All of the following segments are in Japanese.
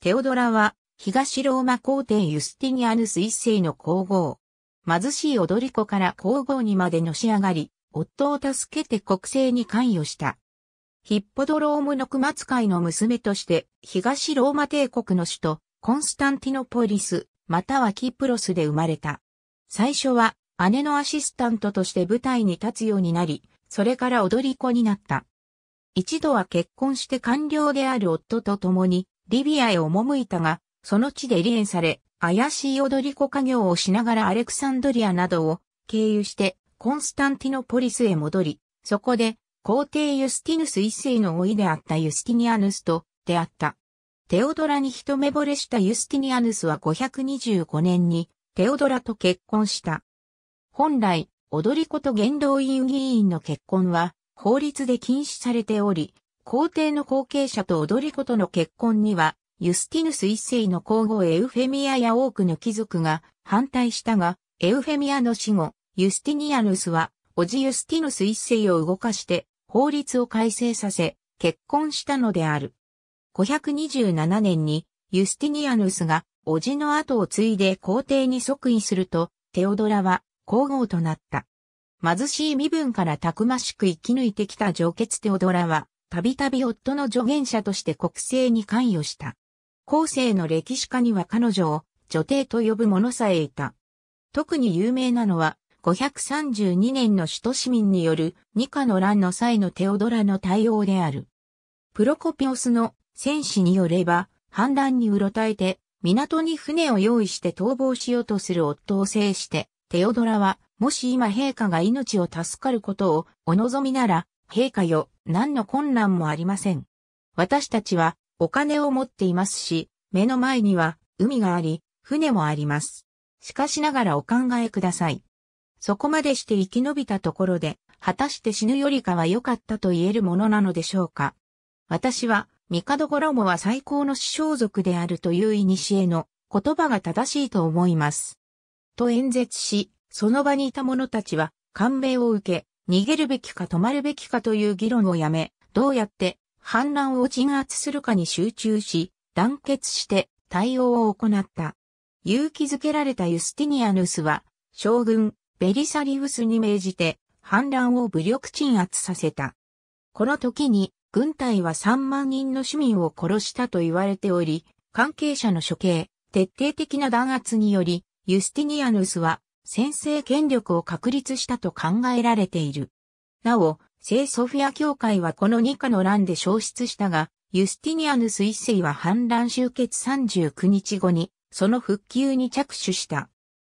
テオドラは、東ローマ皇帝ユスティニアヌス一世の皇后。貧しい踊り子から皇后にまでのし上がり、夫を助けて国政に関与した。ヒッポドロームの熊使いの娘として、東ローマ帝国の首都、コンスタンティノポリス、またはキプロスで生まれた。最初は、姉のアシスタントとして舞台に立つようになり、それから踊り子になった。一度は結婚して官僚である夫と共に、リビアへ赴いたが、その地で離縁され、怪しい踊り子家業をしながらアレクサンドリアなどを経由してコンスタンティノポリスへ戻り、そこで皇帝ユスティヌス一世のいであったユスティニアヌスと出会った。テオドラに一目惚れしたユスティニアヌスは525年にテオドラと結婚した。本来、踊り子と元老院議員の結婚は法律で禁止されており、皇帝の後継者と踊り子との結婚には、ユスティヌス一世の皇后エウフェミアや多くの貴族が反対したが、エウフェミアの死後、ユスティニアヌスは、おじユスティヌス一世を動かして、法律を改正させ、結婚したのである。527年に、ユスティニアヌスが、おじの後を継いで皇帝に即位すると、テオドラは、皇后となった。貧しい身分からたくましく生き抜いてきた上血テオドラは、たびたび夫の助言者として国政に関与した。後世の歴史家には彼女を女帝と呼ぶ者さえいた。特に有名なのは、532年の首都市民による二課の乱の際のテオドラの対応である。プロコピオスの戦士によれば、反乱にうろたえて、港に船を用意して逃亡しようとする夫を制して、テオドラは、もし今陛下が命を助かることをお望みなら、陛下よ、何の困難もありません。私たちはお金を持っていますし、目の前には海があり、船もあります。しかしながらお考えください。そこまでして生き延びたところで、果たして死ぬよりかは良かったと言えるものなのでしょうか。私は、帝衣は最高の師匠族であるという古の言葉が正しいと思います。と演説し、その場にいた者たちは感銘を受け、逃げるべきか止まるべきかという議論をやめ、どうやって反乱を鎮圧するかに集中し、団結して対応を行った。勇気づけられたユスティニアヌスは、将軍、ベリサリウスに命じて、反乱を武力鎮圧させた。この時に、軍隊は3万人の市民を殺したと言われており、関係者の処刑、徹底的な弾圧により、ユスティニアヌスは先制権力を確立したと考えられている。なお、聖ソフィア教会はこの2課の乱で消失したが、ユスティニアヌス一世は反乱終結39日後に、その復旧に着手した。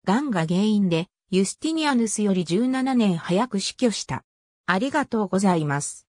ンが原因で、ユスティニアヌスより17年早く死去した。ありがとうございます。